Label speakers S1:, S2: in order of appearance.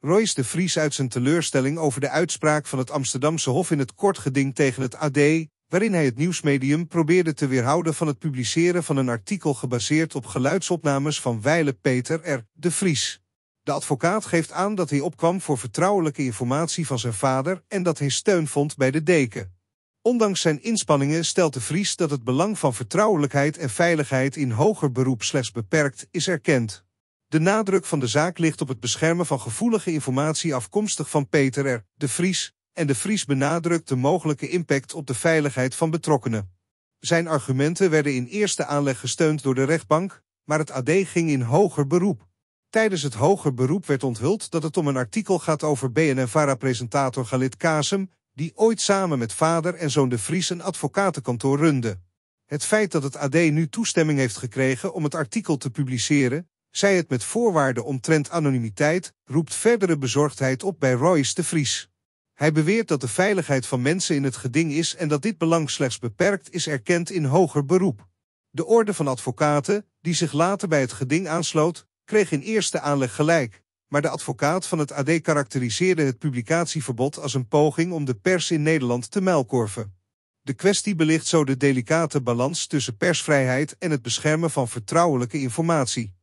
S1: Royce de Vries uit zijn teleurstelling over de uitspraak van het Amsterdamse Hof in het kort geding tegen het AD, waarin hij het nieuwsmedium probeerde te weerhouden van het publiceren van een artikel gebaseerd op geluidsopnames van Weile Peter R. de Vries. De advocaat geeft aan dat hij opkwam voor vertrouwelijke informatie van zijn vader en dat hij steun vond bij de deken. Ondanks zijn inspanningen stelt de Vries dat het belang van vertrouwelijkheid en veiligheid in hoger beroep slechts beperkt is erkend. De nadruk van de zaak ligt op het beschermen van gevoelige informatie afkomstig van Peter R. de Vries en de Vries benadrukt de mogelijke impact op de veiligheid van betrokkenen. Zijn argumenten werden in eerste aanleg gesteund door de rechtbank, maar het AD ging in hoger beroep. Tijdens het hoger beroep werd onthuld dat het om een artikel gaat over bnn presentator Galit Kazem, die ooit samen met vader en zoon de Vries een advocatenkantoor runde. Het feit dat het AD nu toestemming heeft gekregen om het artikel te publiceren, zij het met voorwaarden omtrent anonimiteit, roept verdere bezorgdheid op bij Royce de Vries. Hij beweert dat de veiligheid van mensen in het geding is en dat dit belang slechts beperkt is erkend in hoger beroep. De orde van advocaten, die zich later bij het geding aansloot, kreeg in eerste aanleg gelijk, maar de advocaat van het AD karakteriseerde het publicatieverbod als een poging om de pers in Nederland te mijlkorven. De kwestie belicht zo de delicate balans tussen persvrijheid en het beschermen van vertrouwelijke informatie.